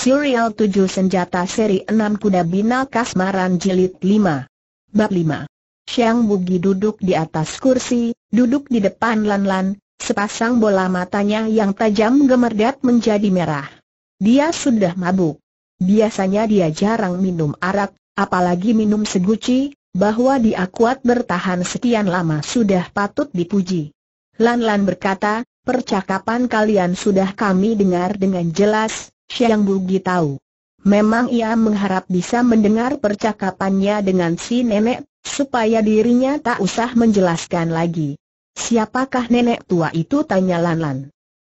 Serial 7 Senjata Seri 6 Kuda Bina Kasmaran Jilid 5 Bab 5 Siang Bugi duduk di atas kursi, duduk di depan Lan-Lan, sepasang bola matanya yang tajam gemerdat menjadi merah. Dia sudah mabuk. Biasanya dia jarang minum arak, apalagi minum seguci, bahwa dia kuat bertahan sekian lama sudah patut dipuji. Lan-Lan berkata, percakapan kalian sudah kami dengar dengan jelas, Siang Bugi tahu. Memang ia mengharap bisa mendengar percakapannya dengan si nenek, supaya dirinya tak usah menjelaskan lagi. Siapakah nenek tua itu tanya Lan Lan.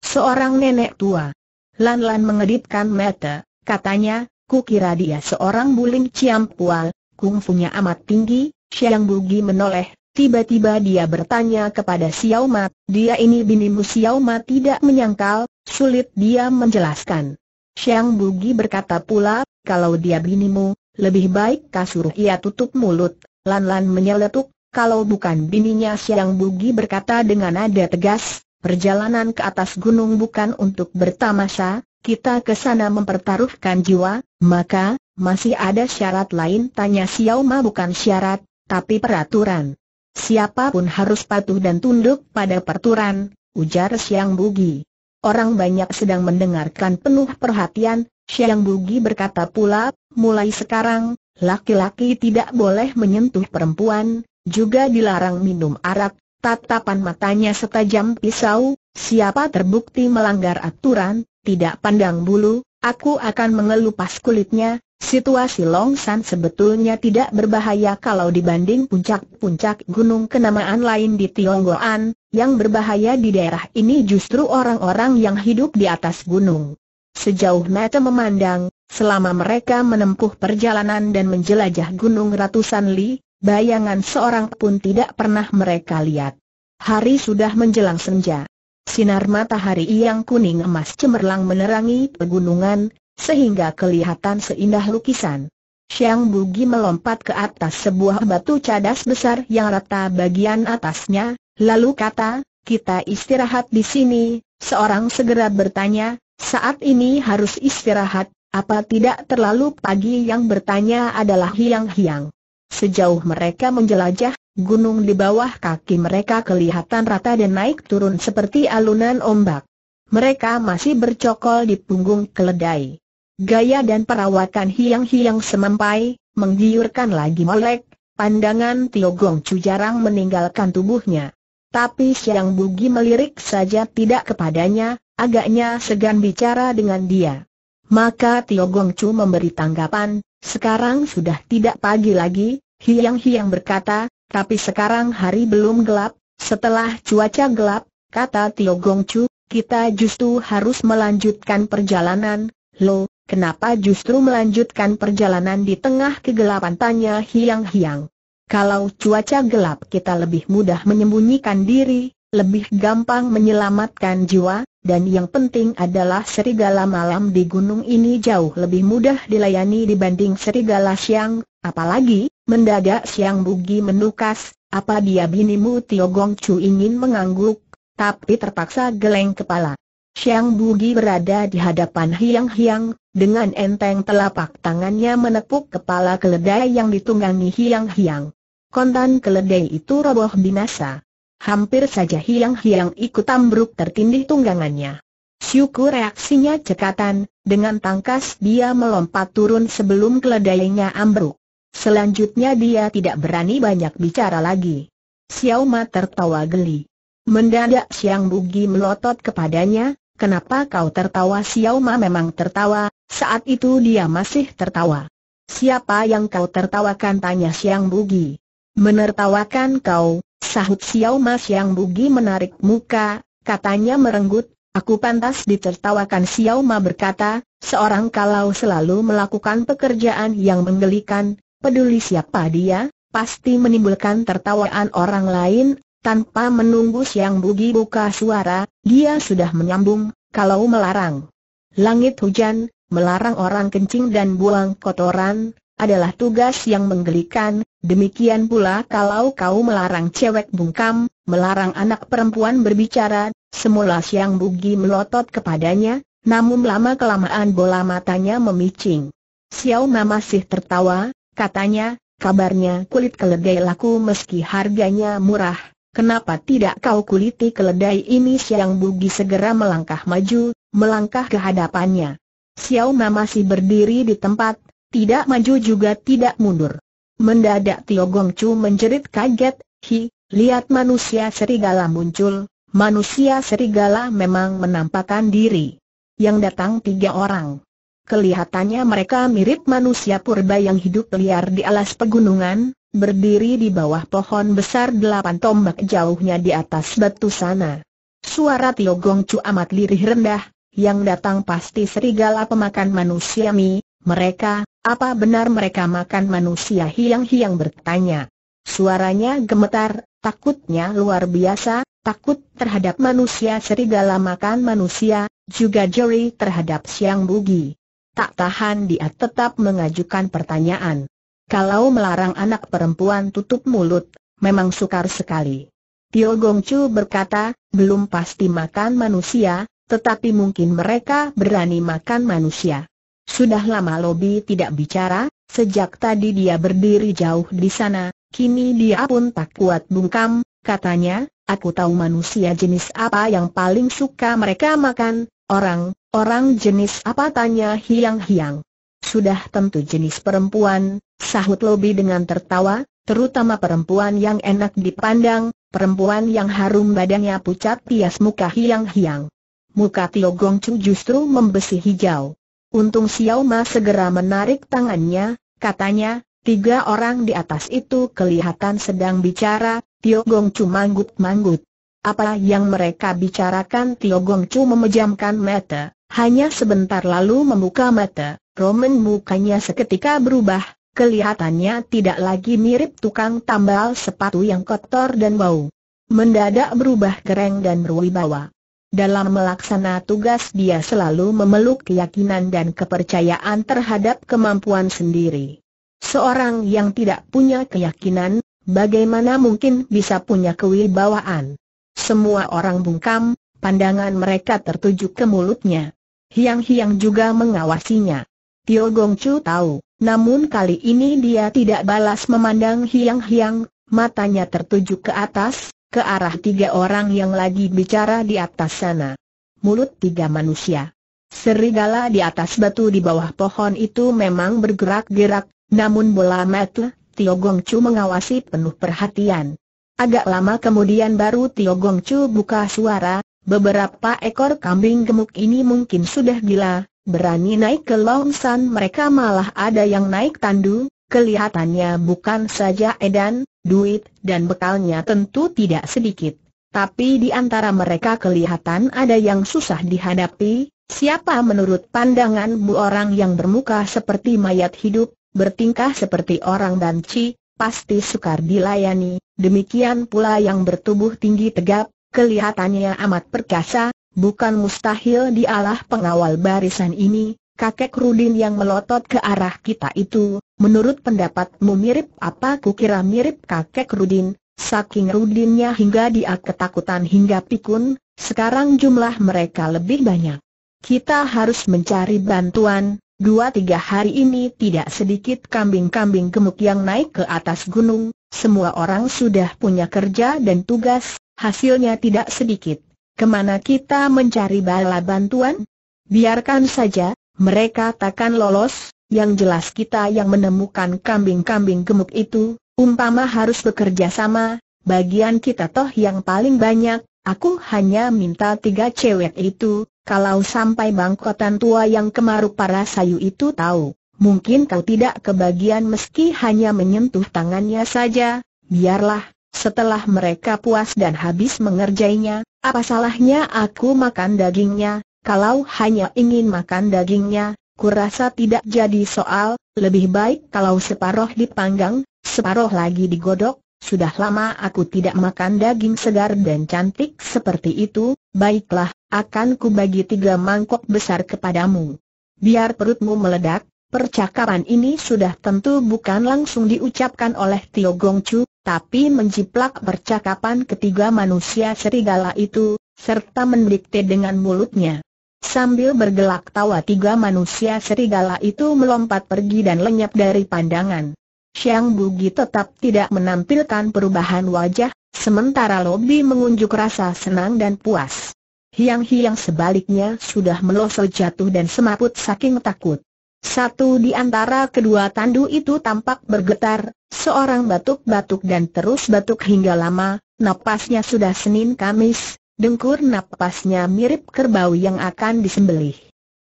Seorang nenek tua. Lan Lan mengedipkan mata, katanya, ku kira dia seorang buling ciampual, kungfunya amat tinggi, Siang Bugi menoleh, tiba-tiba dia bertanya kepada Xiao Mat, dia ini binimu Xiao Mat tidak menyangkal, sulit dia menjelaskan. Siang Bugi berkata pula, kalau dia binimu, lebih baik kasur ia tutup mulut, Lan-Lan menyeletuk, kalau bukan bininya Siang Bugi berkata dengan nada tegas, perjalanan ke atas gunung bukan untuk bertamasha, kita ke sana mempertaruhkan jiwa, maka, masih ada syarat lain tanya Xiao Ma bukan syarat, tapi peraturan. Siapapun harus patuh dan tunduk pada peraturan, ujar Siang Bugi. Orang banyak sedang mendengarkan penuh perhatian, Siang Bugi berkata pula, mulai sekarang, laki-laki tidak boleh menyentuh perempuan, juga dilarang minum arak, tatapan matanya setajam pisau, siapa terbukti melanggar aturan, tidak pandang bulu, aku akan mengelupas kulitnya, Situasi Longsan sebetulnya tidak berbahaya kalau dibanding puncak-puncak gunung kenamaan lain di Tionggoan, yang berbahaya di daerah ini justru orang-orang yang hidup di atas gunung. Sejauh mata memandang, selama mereka menempuh perjalanan dan menjelajah gunung ratusan li, bayangan seorang pun tidak pernah mereka lihat. Hari sudah menjelang senja. Sinar matahari yang kuning emas cemerlang menerangi pegunungan, sehingga kelihatan seindah lukisan. Xiang Bugi melompat ke atas sebuah batu cadas besar yang rata bagian atasnya, lalu kata, kita istirahat di sini, seorang segera bertanya, saat ini harus istirahat, apa tidak terlalu pagi yang bertanya adalah hiang-hiang. Sejauh mereka menjelajah, gunung di bawah kaki mereka kelihatan rata dan naik turun seperti alunan ombak. Mereka masih bercokol di punggung keledai. Gaya dan perawatan hiang-hiang semampai, menggiurkan lagi melek. pandangan Tio Gong Chu jarang meninggalkan tubuhnya. Tapi Siang Bugi melirik saja tidak kepadanya, agaknya segan bicara dengan dia. Maka Tio Gong Chu memberi tanggapan, sekarang sudah tidak pagi lagi, hiang-hiang berkata, tapi sekarang hari belum gelap, setelah cuaca gelap, kata Tio Gong Chu, kita justru harus melanjutkan perjalanan, Lo, Kenapa justru melanjutkan perjalanan di tengah kegelapan tanya hiang-hiang? Kalau cuaca gelap kita lebih mudah menyembunyikan diri, lebih gampang menyelamatkan jiwa, dan yang penting adalah serigala malam di gunung ini jauh lebih mudah dilayani dibanding serigala siang, apalagi, mendadak siang bugi menukas, apa dia binimu Tio Gong Chu ingin mengangguk, tapi terpaksa geleng kepala. Siang Bugi berada di hadapan Hiang Hiang, dengan enteng telapak tangannya menepuk kepala keledai yang ditunggangi hiang-hiang. Kontan keledai itu roboh binasa. Hampir saja hiang-hiang ikut ambruk tertindih tunggangannya. Syukur reaksinya cekatan, dengan tangkas dia melompat turun sebelum keledainya ambruk. Selanjutnya dia tidak berani banyak bicara lagi. Xiao Ma tertawa geli. Mendadak Siang Bugi melotot kepadanya, Kenapa kau tertawa Xiao Ma memang tertawa, saat itu dia masih tertawa. Siapa yang kau tertawakan tanya Siang Bugi. Menertawakan kau, sahut Xiao Ma Siang Bugi menarik muka, katanya merenggut, aku pantas ditertawakan Xiao Ma berkata, seorang kalau selalu melakukan pekerjaan yang menggelikan, peduli siapa dia, pasti menimbulkan tertawaan orang lain, tanpa menunggu Siang Bugi buka suara, dia sudah menyambung, kalau melarang langit hujan, melarang orang kencing dan buang kotoran, adalah tugas yang menggelikan, demikian pula kalau kau melarang cewek bungkam, melarang anak perempuan berbicara, semula siang bugi melotot kepadanya, namun lama-kelamaan bola matanya memicing. Xiao Ma masih tertawa, katanya, kabarnya kulit keledai laku meski harganya murah, Kenapa tidak kau kuliti keledai ini Siang Bugi segera melangkah maju, melangkah ke hadapannya. Xiao Ma masih berdiri di tempat, tidak maju juga tidak mundur. Mendadak Tio Gong Chu menjerit kaget, hi, lihat manusia serigala muncul, manusia serigala memang menampakkan diri. Yang datang tiga orang. Kelihatannya mereka mirip manusia purba yang hidup liar di alas pegunungan, berdiri di bawah pohon besar delapan tombak jauhnya di atas batu sana. Suara Tio Gong Chu amat lirih rendah, yang datang pasti serigala pemakan manusia mi, mereka, apa benar mereka makan manusia hiang-hiang bertanya. Suaranya gemetar, takutnya luar biasa, takut terhadap manusia serigala makan manusia, juga jeri terhadap siang bugi. Tak tahan dia tetap mengajukan pertanyaan. Kalau melarang anak perempuan tutup mulut, memang sukar sekali. Tio Gong Chu berkata, belum pasti makan manusia, tetapi mungkin mereka berani makan manusia. Sudah lama Lobi tidak bicara, sejak tadi dia berdiri jauh di sana, kini dia pun tak kuat bungkam, katanya, aku tahu manusia jenis apa yang paling suka mereka makan, orang, orang jenis apa tanya hiang-hiang. Sudah tentu jenis perempuan, sahut Lobi dengan tertawa, terutama perempuan yang enak dipandang, perempuan yang harum badannya pucat pias muka hiang-hiang. Muka Tio Gong Chu justru membesi hijau. Untung Xiao Ma segera menarik tangannya, katanya, tiga orang di atas itu kelihatan sedang bicara, Tio Gong Chu manggut-manggut. Apa yang mereka bicarakan Tio Gong Chu memejamkan mata. Hanya sebentar lalu membuka mata, Roman mukanya seketika berubah, kelihatannya tidak lagi mirip tukang tambal sepatu yang kotor dan bau. Mendadak berubah kereng dan berwibawa. Dalam melaksana tugas dia selalu memeluk keyakinan dan kepercayaan terhadap kemampuan sendiri. Seorang yang tidak punya keyakinan, bagaimana mungkin bisa punya kewibawaan? Semua orang bungkam, pandangan mereka tertuju ke mulutnya. Hiang-hiang juga mengawasinya. Tio Gong Chu tahu, namun kali ini dia tidak balas memandang hiang-hiang, matanya tertuju ke atas, ke arah tiga orang yang lagi bicara di atas sana. Mulut tiga manusia. Serigala di atas batu di bawah pohon itu memang bergerak-gerak, namun bola mata Tio Gong Chu mengawasi penuh perhatian. Agak lama kemudian baru Tio Gong Chu buka suara, Beberapa ekor kambing gemuk ini mungkin sudah gila, berani naik ke Longsan mereka malah ada yang naik tandu, kelihatannya bukan saja edan, duit dan bekalnya tentu tidak sedikit. Tapi di antara mereka kelihatan ada yang susah dihadapi, siapa menurut pandangan bu orang yang bermuka seperti mayat hidup, bertingkah seperti orang banci, pasti sukar dilayani, demikian pula yang bertubuh tinggi tegap, kelihatannya amat perkasa, bukan mustahil dialah pengawal barisan ini, kakek Rudin yang melotot ke arah kita itu, menurut pendapatmu mirip apa kukira mirip kakek Rudin, saking Rudinnya hingga dia ketakutan hingga pikun, sekarang jumlah mereka lebih banyak. Kita harus mencari bantuan, Dua tiga hari ini tidak sedikit kambing-kambing gemuk yang naik ke atas gunung, semua orang sudah punya kerja dan tugas, hasilnya tidak sedikit. Kemana kita mencari bala bantuan? Biarkan saja, mereka takkan lolos, yang jelas kita yang menemukan kambing-kambing gemuk itu, umpama harus bekerja sama, bagian kita toh yang paling banyak, aku hanya minta tiga cewek itu, kalau sampai bangkotan tua yang kemaru para sayu itu tahu, mungkin kau tidak kebagian meski hanya menyentuh tangannya saja, biarlah, setelah mereka puas dan habis mengerjainya, apa salahnya aku makan dagingnya, kalau hanya ingin makan dagingnya, kurasa tidak jadi soal, lebih baik kalau separoh dipanggang, separoh lagi digodok, sudah lama aku tidak makan daging segar dan cantik seperti itu, baiklah, akan kubagi tiga mangkok besar kepadamu. Biar perutmu meledak, percakapan ini sudah tentu bukan langsung diucapkan oleh Tio Gong Chu, tapi menjiplak percakapan ketiga manusia serigala itu, serta mendikte dengan mulutnya. Sambil bergelak tawa tiga manusia serigala itu melompat pergi dan lenyap dari pandangan. Siang Bugi tetap tidak menampilkan perubahan wajah, sementara Lobi mengunjuk rasa senang dan puas. Hiang-hiang sebaliknya sudah melosel jatuh dan semaput saking takut. Satu di antara kedua tandu itu tampak bergetar, seorang batuk-batuk dan terus batuk hingga lama, napasnya sudah Senin Kamis, dengkur napasnya mirip kerbau yang akan disembelih.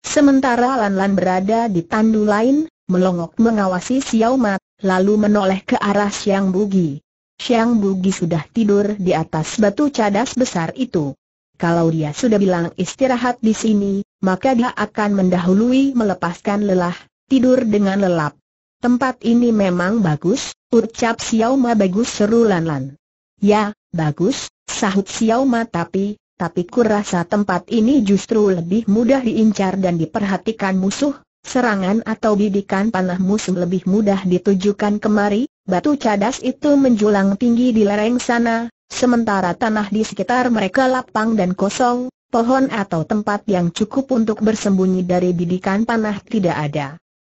Sementara Lan-Lan berada di tandu lain, melongok mengawasi Xiao Mat, lalu menoleh ke arah Siang Bugi. Siang Bugi sudah tidur di atas batu cadas besar itu. Kalau dia sudah bilang istirahat di sini, maka dia akan mendahului melepaskan lelah, tidur dengan lelap. Tempat ini memang bagus, ucap Xiao Ma bagus seru Lan Lan. Ya, bagus, sahut Xiao Ma tapi, tapi kurasa tempat ini justru lebih mudah diincar dan diperhatikan musuh, serangan atau bidikan panah musuh lebih mudah ditujukan kemari, batu cadas itu menjulang tinggi di lereng sana, sementara tanah di sekitar mereka lapang dan kosong, pohon atau tempat yang cukup untuk bersembunyi dari bidikan panah tidak ada.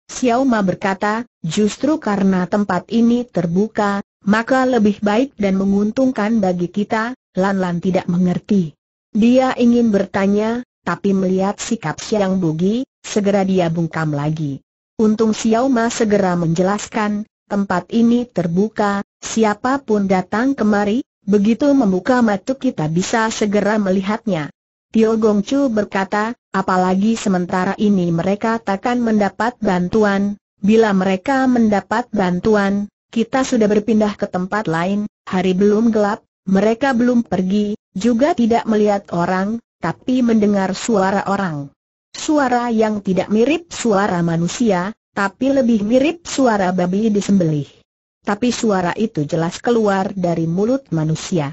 Xiao Ma berkata, justru karena tempat ini terbuka, maka lebih baik dan menguntungkan bagi kita, Lan Lan tidak mengerti. Dia ingin bertanya, tapi melihat sikap Xiang Bugi, segera dia bungkam lagi. Untung Xiao Ma segera menjelaskan, tempat ini terbuka, siapapun datang kemari, begitu membuka mata kita bisa segera melihatnya. Tio Chu berkata, apalagi sementara ini mereka takkan mendapat bantuan, bila mereka mendapat bantuan, kita sudah berpindah ke tempat lain, hari belum gelap, mereka belum pergi, juga tidak melihat orang, tapi mendengar suara orang. Suara yang tidak mirip suara manusia, tapi lebih mirip suara babi disembelih. Tapi suara itu jelas keluar dari mulut manusia.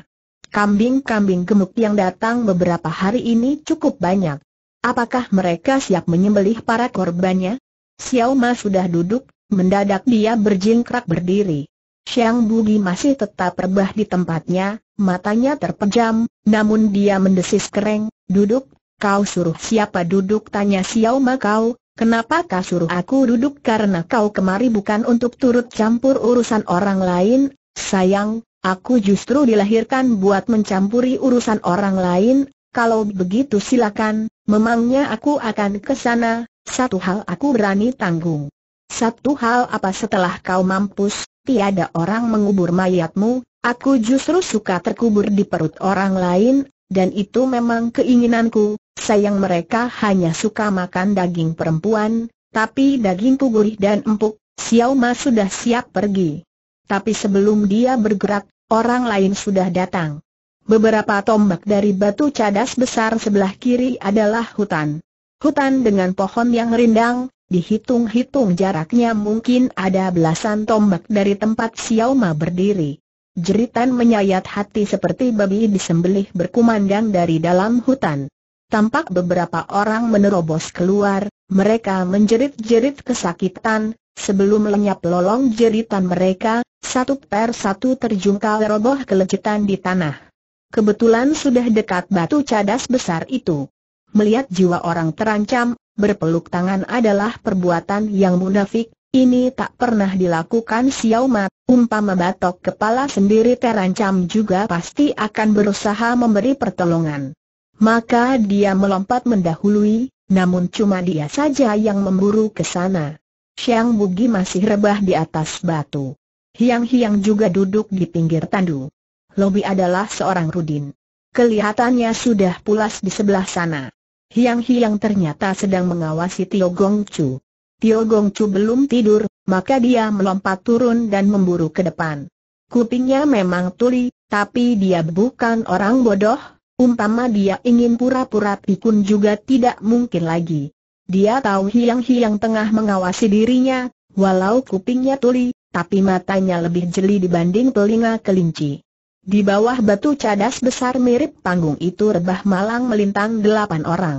Kambing-kambing gemuk yang datang beberapa hari ini cukup banyak. Apakah mereka siap menyembelih para korbannya? Xiao Ma sudah duduk, mendadak dia berjingkrak berdiri. Xiang Bugi masih tetap rebah di tempatnya, matanya terpejam, namun dia mendesis kering, duduk, kau suruh siapa duduk tanya Xiao Ma kau, Kenapa kau suruh aku duduk karena kau kemari bukan untuk turut campur urusan orang lain, sayang, Aku justru dilahirkan buat mencampuri urusan orang lain, kalau begitu silakan, memangnya aku akan ke sana, satu hal aku berani tanggung. Satu hal apa setelah kau mampus, tiada orang mengubur mayatmu, aku justru suka terkubur di perut orang lain, dan itu memang keinginanku, sayang mereka hanya suka makan daging perempuan, tapi dagingku gurih dan empuk, Xiao Ma sudah siap pergi. Tapi sebelum dia bergerak, orang lain sudah datang. Beberapa tombak dari batu cadas besar sebelah kiri adalah hutan. Hutan dengan pohon yang rindang, dihitung-hitung jaraknya mungkin ada belasan tombak dari tempat Xiaoma berdiri. Jeritan menyayat hati seperti babi disembelih berkumandang dari dalam hutan. Tampak beberapa orang menerobos keluar, mereka menjerit-jerit kesakitan, sebelum lenyap lolong jeritan mereka, satu per satu terjungkal roboh kelecetan di tanah. Kebetulan sudah dekat batu cadas besar itu. Melihat jiwa orang terancam, berpeluk tangan adalah perbuatan yang munafik, ini tak pernah dilakukan Xiao Ma. umpama batok kepala sendiri terancam juga pasti akan berusaha memberi pertolongan. Maka dia melompat mendahului, namun cuma dia saja yang memburu ke sana. Xiang Bugi masih rebah di atas batu. Hiang-hiang juga duduk di pinggir tandu. Lobi adalah seorang Rudin. Kelihatannya sudah pulas di sebelah sana. Hiang-hiang ternyata sedang mengawasi Tio Gong Chu. Tio Gong Chu belum tidur, maka dia melompat turun dan memburu ke depan. Kupingnya memang tuli, tapi dia bukan orang bodoh, umpama dia ingin pura-pura pikun juga tidak mungkin lagi. Dia tahu hiang-hiang tengah mengawasi dirinya, walau kupingnya tuli, tapi matanya lebih jeli dibanding telinga kelinci. Di bawah batu cadas besar mirip panggung itu rebah malang melintang delapan orang.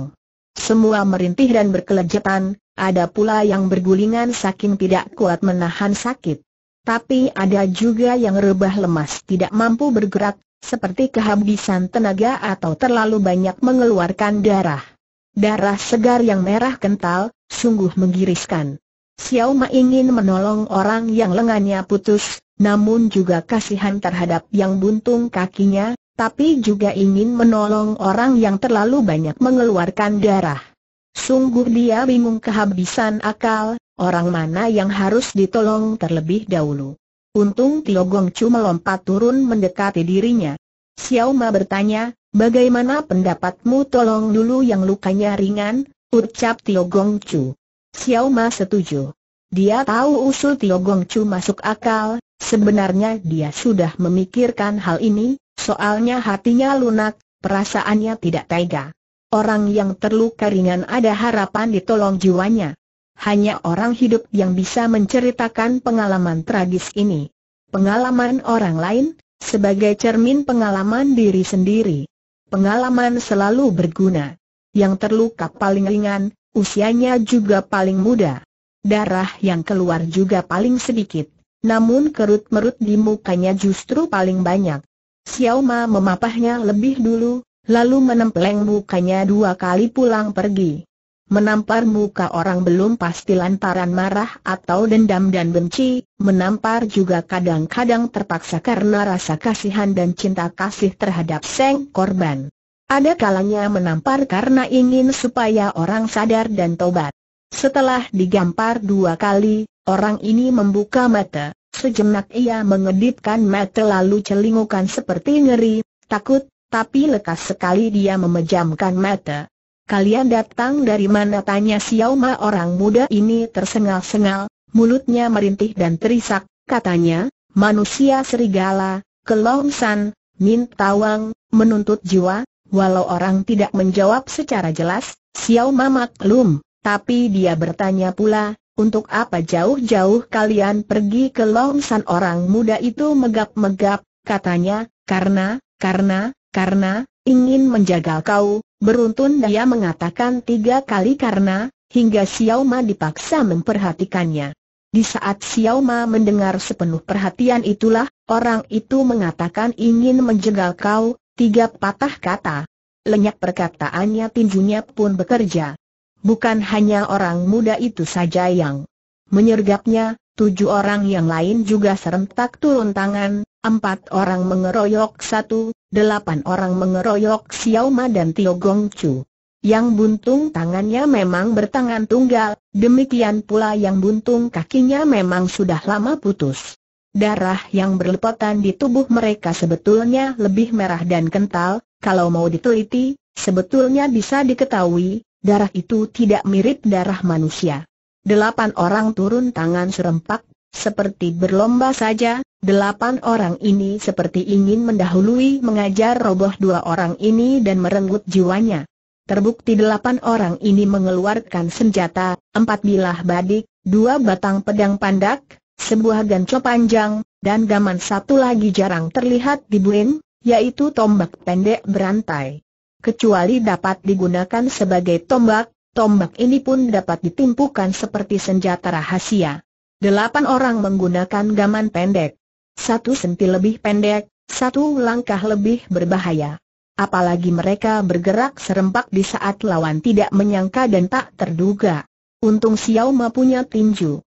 Semua merintih dan berkelejatan. ada pula yang bergulingan saking tidak kuat menahan sakit. Tapi ada juga yang rebah lemas tidak mampu bergerak, seperti kehabisan tenaga atau terlalu banyak mengeluarkan darah. Darah segar yang merah kental, sungguh menggiriskan. Xiao Ma ingin menolong orang yang lengannya putus, namun juga kasihan terhadap yang buntung kakinya, tapi juga ingin menolong orang yang terlalu banyak mengeluarkan darah. Sungguh dia bingung kehabisan akal, orang mana yang harus ditolong terlebih dahulu. Untung Tio Gong Chu melompat turun mendekati dirinya. Xiao Ma bertanya, bagaimana pendapatmu tolong dulu yang lukanya ringan, ucap Tio Gong Chu. Xiao Ma setuju. Dia tahu usul Tio Gong Chu masuk akal, sebenarnya dia sudah memikirkan hal ini, soalnya hatinya lunak, perasaannya tidak tega. Orang yang terluka ringan ada harapan ditolong jiwanya. Hanya orang hidup yang bisa menceritakan pengalaman tragis ini. Pengalaman orang lain, sebagai cermin pengalaman diri sendiri. Pengalaman selalu berguna. Yang terluka paling ringan, Usianya juga paling muda. Darah yang keluar juga paling sedikit. Namun kerut-merut di mukanya justru paling banyak. Xiao Ma memapahnya lebih dulu, lalu menempeleng mukanya dua kali pulang pergi. Menampar muka orang belum pasti lantaran marah atau dendam dan benci, menampar juga kadang-kadang terpaksa karena rasa kasihan dan cinta kasih terhadap seng korban. Ada kalanya menampar karena ingin supaya orang sadar dan tobat. Setelah digampar dua kali, orang ini membuka mata, sejenak ia mengedipkan mata lalu celingukan seperti ngeri, takut, tapi lekas sekali dia memejamkan mata. Kalian datang dari mana tanya Xiao orang muda ini tersengal-sengal, mulutnya merintih dan terisak, katanya, manusia serigala, kelongsan, mintawang, menuntut jiwa, Walau orang tidak menjawab secara jelas, Xiao Ma maklum, tapi dia bertanya pula, untuk apa jauh-jauh kalian pergi ke Longsan orang muda itu megap-megap, katanya, karena, karena, karena, ingin menjaga kau, beruntun dia mengatakan tiga kali karena, hingga Xiao Ma dipaksa memperhatikannya. Di saat Xiao Ma mendengar sepenuh perhatian itulah, orang itu mengatakan ingin menjegal kau, Tiga patah kata. Lenyap perkataannya tinjunya pun bekerja. Bukan hanya orang muda itu saja yang menyergapnya, tujuh orang yang lain juga serentak turun tangan, empat orang mengeroyok satu, delapan orang mengeroyok Xiao dan Tio Gong Chu. Yang buntung tangannya memang bertangan tunggal, demikian pula yang buntung kakinya memang sudah lama putus. Darah yang berlepotan di tubuh mereka sebetulnya lebih merah dan kental, kalau mau diteliti, sebetulnya bisa diketahui, darah itu tidak mirip darah manusia. Delapan orang turun tangan serempak, seperti berlomba saja, delapan orang ini seperti ingin mendahului mengajar roboh dua orang ini dan merenggut jiwanya. Terbukti delapan orang ini mengeluarkan senjata, empat bilah badik, dua batang pedang pandak, sebuah ganco panjang, dan gaman satu lagi jarang terlihat di Buin, yaitu tombak pendek berantai. Kecuali dapat digunakan sebagai tombak, tombak ini pun dapat ditimpukan seperti senjata rahasia. Delapan orang menggunakan gaman pendek. Satu senti lebih pendek, satu langkah lebih berbahaya. Apalagi mereka bergerak serempak di saat lawan tidak menyangka dan tak terduga. Untung Xiao Ma punya tinju.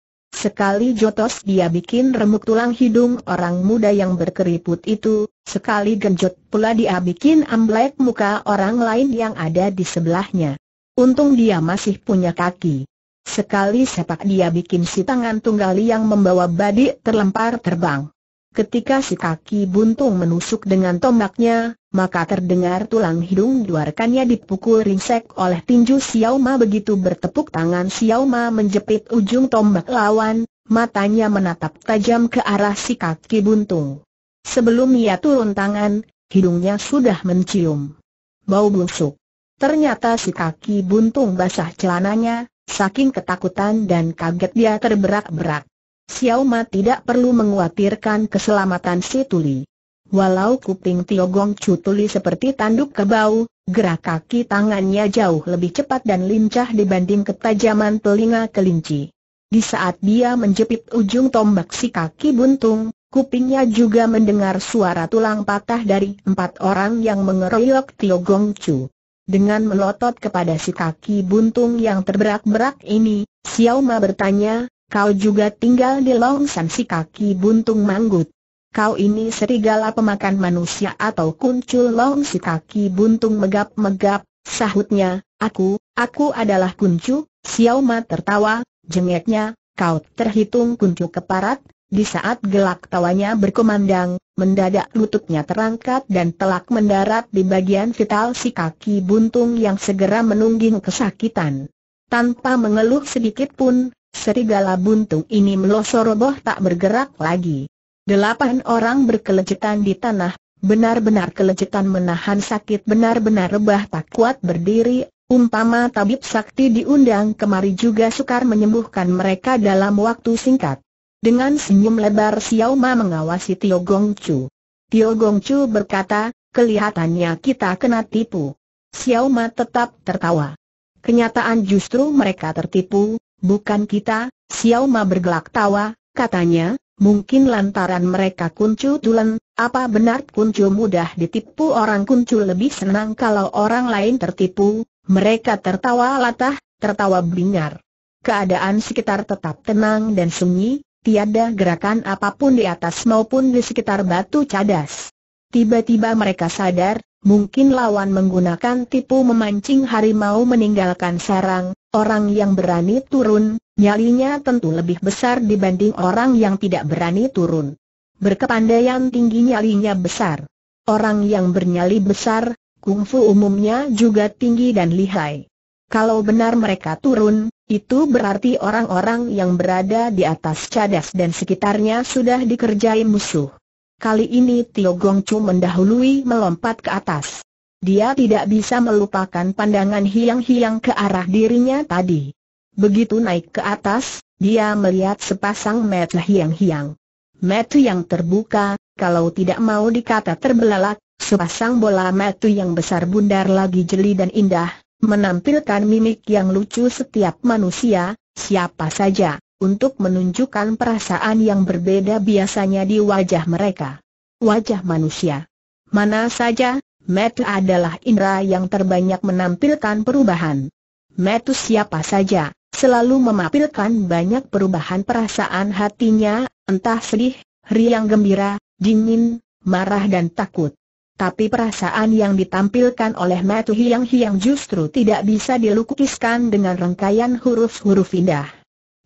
Sekali jotos dia bikin remuk tulang hidung orang muda yang berkeriput itu, sekali genjot pula dia bikin amblek muka orang lain yang ada di sebelahnya. Untung dia masih punya kaki. Sekali sepak dia bikin si tangan tunggali yang membawa badik terlempar terbang. Ketika si kaki buntung menusuk dengan tombaknya, maka terdengar tulang hidung dua rekannya dipukul ringsek oleh tinju Xiao Ma begitu bertepuk tangan Xiao Ma menjepit ujung tombak lawan, matanya menatap tajam ke arah si kaki buntung. Sebelum ia turun tangan, hidungnya sudah mencium bau busuk. Ternyata si kaki buntung basah celananya, saking ketakutan dan kaget dia terberak-berak. Xiao Ma tidak perlu menguatirkan keselamatan si tuli. Walau kuping Tio Gong Chu tuli seperti tanduk kebau, gerak kaki tangannya jauh lebih cepat dan lincah dibanding ketajaman telinga kelinci. Di saat dia menjepit ujung tombak si kaki buntung, kupingnya juga mendengar suara tulang patah dari empat orang yang mengeroyok Tio Gong Chu. Dengan melotot kepada si kaki buntung yang terberak-berak ini, Xiao Ma bertanya, kau juga tinggal di Longsan si kaki buntung manggut kau ini serigala pemakan manusia atau kuncul long si kaki buntung megap-megap, sahutnya, aku, aku adalah kuncu, Xiaoma tertawa, jengeknya, kau terhitung kuncu keparat, di saat gelak tawanya berkumandang, mendadak lututnya terangkat dan telak mendarat di bagian vital si kaki buntung yang segera menungging kesakitan. Tanpa mengeluh sedikit pun, serigala buntung ini melosor roboh tak bergerak lagi. Delapan orang berkelejutan di tanah, benar-benar kelejutan menahan sakit benar-benar rebah tak kuat berdiri, umpama tabib sakti diundang kemari juga sukar menyembuhkan mereka dalam waktu singkat. Dengan senyum lebar Xiao Ma mengawasi Tio Gong Chu. Tio Gong Chu berkata, kelihatannya kita kena tipu. Xiao Ma tetap tertawa. Kenyataan justru mereka tertipu, bukan kita, Xiao Ma bergelak tawa, katanya, Mungkin lantaran mereka kuncu tulen, apa benar kuncu mudah ditipu orang kuncu lebih senang kalau orang lain tertipu, mereka tertawa latah, tertawa bingar. Keadaan sekitar tetap tenang dan sunyi, tiada gerakan apapun di atas maupun di sekitar batu cadas. Tiba-tiba mereka sadar, mungkin lawan menggunakan tipu memancing harimau meninggalkan sarang, Orang yang berani turun, nyalinya tentu lebih besar dibanding orang yang tidak berani turun. Berkepandaian tinggi nyalinya besar. Orang yang bernyali besar, kungfu umumnya juga tinggi dan lihai. Kalau benar mereka turun, itu berarti orang-orang yang berada di atas cadas dan sekitarnya sudah dikerjai musuh. Kali ini Tio Chu mendahului melompat ke atas. Dia tidak bisa melupakan pandangan hiang-hiang ke arah dirinya tadi. Begitu naik ke atas, dia melihat sepasang mata hiang-hiang. Mata yang terbuka, kalau tidak mau dikata terbelalak, sepasang bola mata yang besar bundar lagi jeli dan indah, menampilkan mimik yang lucu setiap manusia, siapa saja, untuk menunjukkan perasaan yang berbeda biasanya di wajah mereka. Wajah manusia. Mana saja, Metu adalah indera yang terbanyak menampilkan perubahan. Metu siapa saja, selalu memapilkan banyak perubahan perasaan hatinya, entah sedih, riang gembira, dingin, marah dan takut. Tapi perasaan yang ditampilkan oleh Metu Hiang-Hiang justru tidak bisa dilukiskan dengan rangkaian huruf-huruf indah.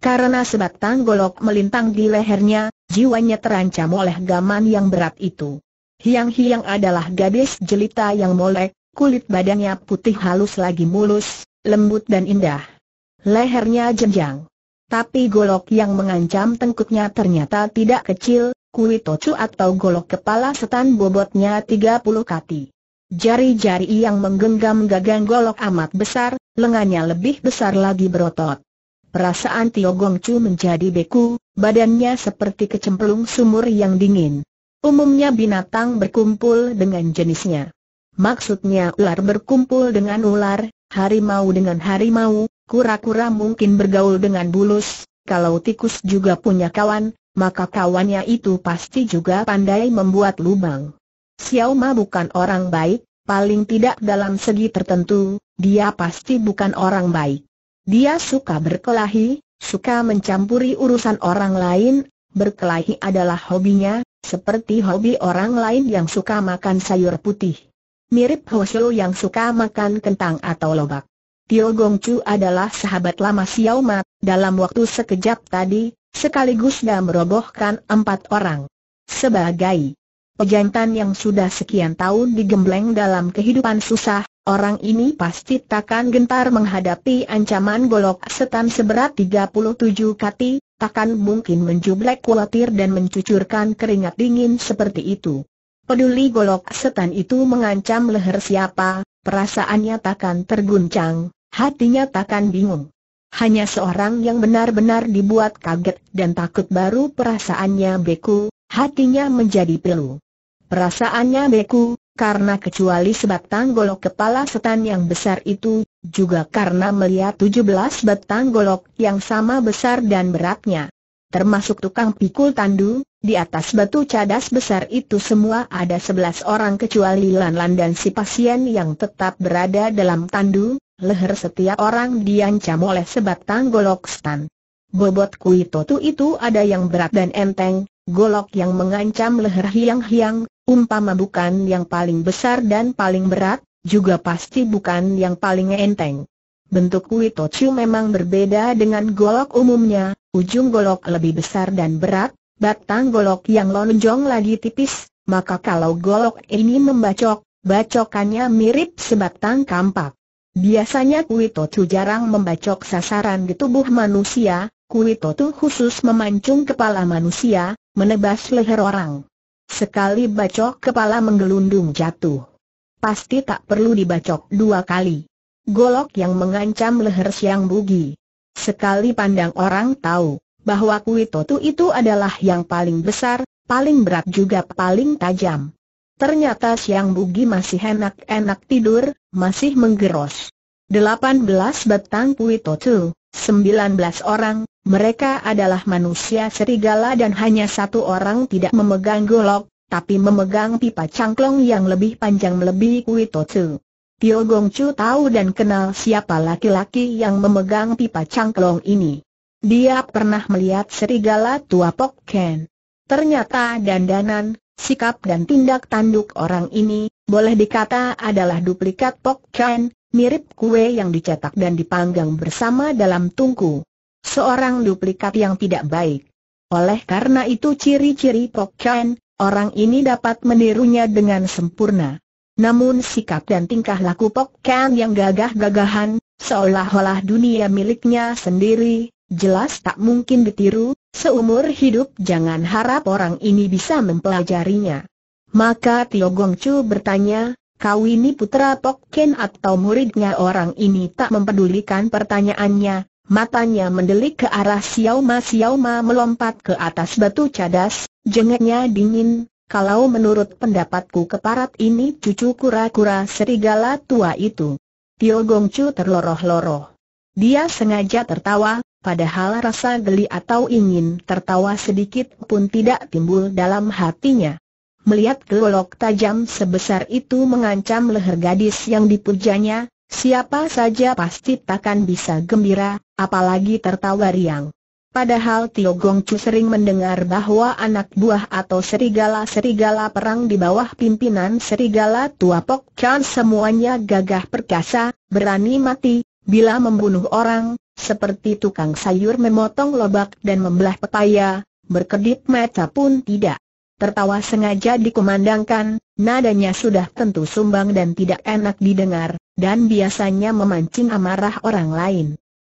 Karena sebatang golok melintang di lehernya, jiwanya terancam oleh gaman yang berat itu. Hiang-hiang adalah gadis jelita yang molek, kulit badannya putih halus lagi mulus, lembut dan indah. Lehernya jenjang. Tapi golok yang mengancam tengkuknya ternyata tidak kecil, kui tocu atau golok kepala setan bobotnya 30 kati. Jari-jari yang menggenggam gagang golok amat besar, lengannya lebih besar lagi berotot. Perasaan Tio Gongcu menjadi beku, badannya seperti kecemplung sumur yang dingin. Umumnya binatang berkumpul dengan jenisnya. Maksudnya ular berkumpul dengan ular, harimau dengan harimau, kura-kura mungkin bergaul dengan bulus, kalau tikus juga punya kawan, maka kawannya itu pasti juga pandai membuat lubang. Xiao Ma bukan orang baik, paling tidak dalam segi tertentu, dia pasti bukan orang baik. Dia suka berkelahi, suka mencampuri urusan orang lain, berkelahi adalah hobinya, seperti hobi orang lain yang suka makan sayur putih. Mirip Hoshio yang suka makan kentang atau lobak. Tio Gong Chu adalah sahabat lama Xiao Mat, dalam waktu sekejap tadi, sekaligus dia merobohkan empat orang. Sebagai pejantan yang sudah sekian tahun digembleng dalam kehidupan susah, orang ini pasti takkan gentar menghadapi ancaman golok setan seberat 37 kati, takkan mungkin menjublek kuatir dan mencucurkan keringat dingin seperti itu. Peduli golok setan itu mengancam leher siapa, perasaannya takkan terguncang, hatinya takkan bingung. Hanya seorang yang benar-benar dibuat kaget dan takut baru perasaannya beku, hatinya menjadi pilu. Perasaannya beku, karena kecuali sebatang golok kepala setan yang besar itu, juga karena melihat 17 batang golok yang sama besar dan beratnya. Termasuk tukang pikul tandu, di atas batu cadas besar itu semua ada 11 orang kecuali Lan dan si pasien yang tetap berada dalam tandu, leher setiap orang diancam oleh sebatang golok setan. Bobot kui itu ada yang berat dan enteng, golok yang mengancam leher hiang-hiang, umpama bukan yang paling besar dan paling berat, juga pasti bukan yang paling enteng. Bentuk Witochu memang berbeda dengan golok umumnya, ujung golok lebih besar dan berat, batang golok yang lonjong lagi tipis, maka kalau golok ini membacok, bacokannya mirip sebatang kampak. Biasanya Kuitotu jarang membacok sasaran di tubuh manusia, Kuitotu khusus memancung kepala manusia, menebas leher orang. Sekali bacok kepala menggelundung jatuh. Pasti tak perlu dibacok dua kali. Golok yang mengancam leher siang bugi. Sekali pandang orang tahu, bahwa kui itu adalah yang paling besar, paling berat juga paling tajam. Ternyata siang bugi masih enak-enak tidur, masih menggeros. 18 batang kui 19 orang, mereka adalah manusia serigala dan hanya satu orang tidak memegang golok, tapi memegang pipa cangklong yang lebih panjang lebih Kui Tio Gong Chu tahu dan kenal siapa laki-laki yang memegang pipa cangklong ini. Dia pernah melihat serigala tua Pok Ken. Ternyata dandanan, sikap dan tindak tanduk orang ini, boleh dikata adalah duplikat Pok Ken, mirip kue yang dicetak dan dipanggang bersama dalam tungku. Seorang duplikat yang tidak baik. Oleh karena itu ciri-ciri Pok Chan, orang ini dapat menirunya dengan sempurna. Namun sikap dan tingkah laku Pok Chan yang gagah-gagahan, seolah-olah dunia miliknya sendiri, jelas tak mungkin ditiru, seumur hidup jangan harap orang ini bisa mempelajarinya. Maka Tio Gong Chu bertanya, kau ini putra Pokken atau muridnya orang ini tak mempedulikan pertanyaannya, matanya mendelik ke arah Xiao Ma Xiao Ma melompat ke atas batu cadas, jengeknya dingin, kalau menurut pendapatku keparat ini cucu kura-kura serigala tua itu. Tio Gongcu terloroh-loroh. Dia sengaja tertawa, padahal rasa geli atau ingin tertawa sedikit pun tidak timbul dalam hatinya. Melihat golok tajam sebesar itu mengancam leher gadis yang dipujanya, siapa saja pasti takkan bisa gembira, apalagi tertawa riang. Padahal Tio Chu sering mendengar bahwa anak buah atau serigala-serigala perang di bawah pimpinan serigala tua Pok Chan semuanya gagah perkasa, berani mati, bila membunuh orang, seperti tukang sayur memotong lobak dan membelah pepaya, berkedip mata pun tidak. Tertawa sengaja dikumandangkan, nadanya sudah tentu sumbang dan tidak enak didengar, dan biasanya memancing amarah orang lain.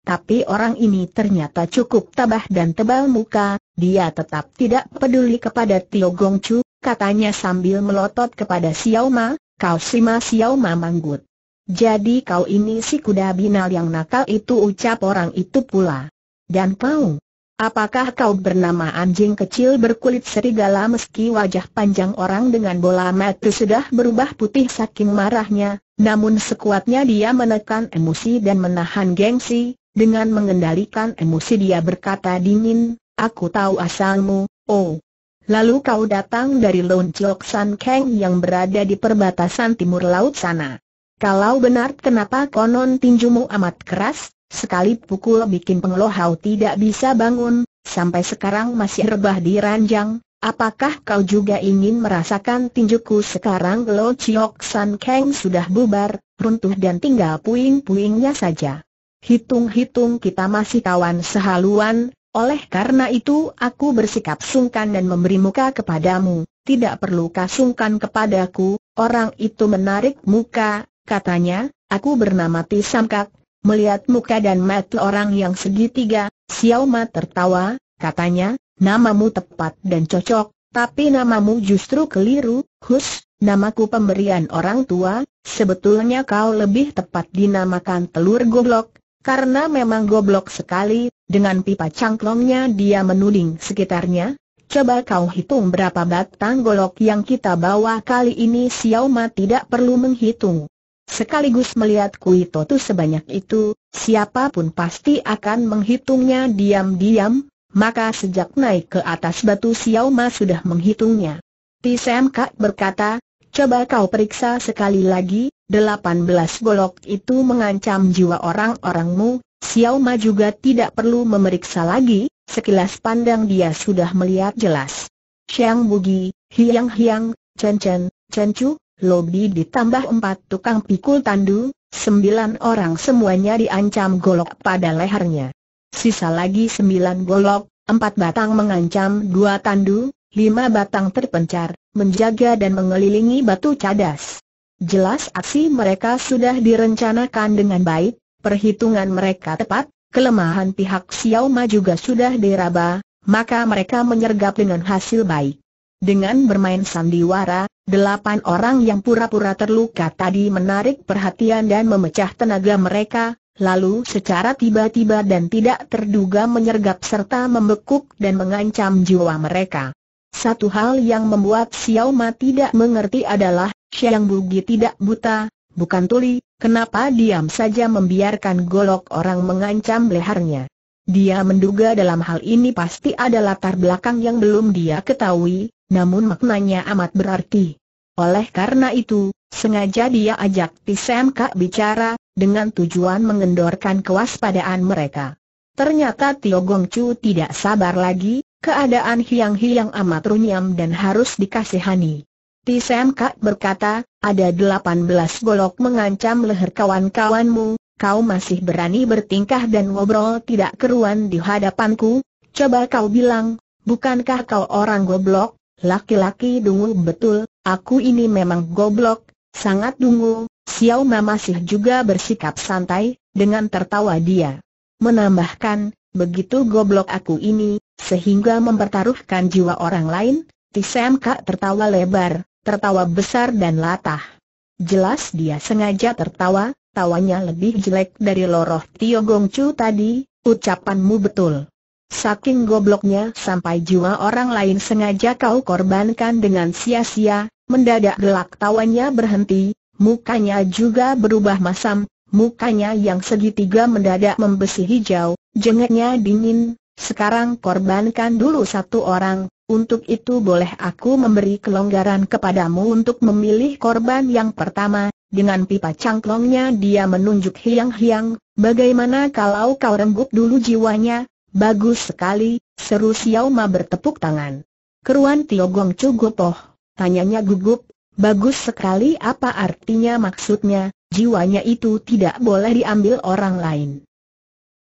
Tapi orang ini ternyata cukup tabah dan tebal muka, dia tetap tidak peduli kepada Tio Gong Chu, katanya sambil melotot kepada Xiao Ma, kau si Ma Xiao Ma manggut. Jadi kau ini si kuda binal yang nakal itu ucap orang itu pula. Dan kau, Apakah kau bernama anjing kecil berkulit serigala meski wajah panjang orang dengan bola mata sudah berubah putih saking marahnya, namun sekuatnya dia menekan emosi dan menahan gengsi, dengan mengendalikan emosi dia berkata dingin, aku tahu asalmu, oh. Lalu kau datang dari Lon Chok San Keng yang berada di perbatasan timur laut sana. Kalau benar kenapa konon tinjumu amat keras, Sekali pukul bikin pengelohau tidak bisa bangun, sampai sekarang masih rebah di ranjang, apakah kau juga ingin merasakan tinjuku sekarang Lo Chiok San Kang sudah bubar, runtuh dan tinggal puing-puingnya saja. Hitung-hitung kita masih kawan sehaluan, oleh karena itu aku bersikap sungkan dan memberi muka kepadamu, tidak perlu kasungkan kepadaku, orang itu menarik muka, katanya, aku bernama Tisamkak, Melihat muka dan mata orang yang segitiga, Xiao Ma tertawa, katanya, namamu tepat dan cocok, tapi namamu justru keliru, Hus, namaku pemberian orang tua, sebetulnya kau lebih tepat dinamakan telur goblok, karena memang goblok sekali, dengan pipa cangklongnya dia menuding sekitarnya. Coba kau hitung berapa batang golok yang kita bawa kali ini Xiao Ma tidak perlu menghitung. Sekaligus melihat kui totu sebanyak itu, siapapun pasti akan menghitungnya diam-diam, maka sejak naik ke atas batu Xiao Ma sudah menghitungnya. TSMK Kak berkata, coba kau periksa sekali lagi, 18 golok itu mengancam jiwa orang-orangmu, Xiao Ma juga tidak perlu memeriksa lagi, sekilas pandang dia sudah melihat jelas. Xiang Bugi, Hiang Hiang, Chen Chen, Chen Chu, Lobi ditambah empat tukang pikul tandu, sembilan orang semuanya diancam golok pada lehernya. Sisa lagi sembilan golok, empat batang mengancam dua tandu, lima batang terpencar, menjaga dan mengelilingi batu cadas. Jelas aksi mereka sudah direncanakan dengan baik, perhitungan mereka tepat, kelemahan pihak Xiao Ma juga sudah diraba, maka mereka menyergap dengan hasil baik. Dengan bermain sandiwara, delapan orang yang pura-pura terluka tadi menarik perhatian dan memecah tenaga mereka, lalu secara tiba-tiba dan tidak terduga menyergap serta membekuk dan mengancam jiwa mereka. Satu hal yang membuat Xiao Ma tidak mengerti adalah, Xiang Bugi tidak buta, bukan tuli, kenapa diam saja membiarkan golok orang mengancam lehernya. Dia menduga dalam hal ini pasti ada latar belakang yang belum dia ketahui, namun maknanya amat berarti. Oleh karena itu, sengaja dia ajak Tisem Kak bicara, dengan tujuan mengendorkan kewaspadaan mereka. Ternyata Tio Gong Chu tidak sabar lagi, keadaan hiang-hiang amat runyam dan harus dikasihani. Tisem Kak berkata, ada 18 golok mengancam leher kawan-kawanmu, kau masih berani bertingkah dan ngobrol tidak keruan di hadapanku, coba kau bilang, bukankah kau orang goblok? Laki-laki dungu betul, aku ini memang goblok, sangat dungu, Xiao Ma masih juga bersikap santai, dengan tertawa dia. Menambahkan, begitu goblok aku ini, sehingga mempertaruhkan jiwa orang lain, Tisem Kak tertawa lebar, tertawa besar dan latah. Jelas dia sengaja tertawa, tawanya lebih jelek dari loroh Tio Gong Chu tadi, ucapanmu betul. Saking gobloknya sampai jiwa orang lain sengaja kau korbankan dengan sia-sia, mendadak gelak tawanya berhenti, mukanya juga berubah masam, mukanya yang segitiga mendadak membesi hijau, jengeknya dingin, sekarang korbankan dulu satu orang, untuk itu boleh aku memberi kelonggaran kepadamu untuk memilih korban yang pertama, dengan pipa cangklongnya dia menunjuk hiang-hiang, bagaimana kalau kau rengguk dulu jiwanya, Bagus sekali, seru Xiao Ma bertepuk tangan. Keruan Tiogong cukup tanya tanyanya gugup, bagus sekali apa artinya maksudnya, jiwanya itu tidak boleh diambil orang lain.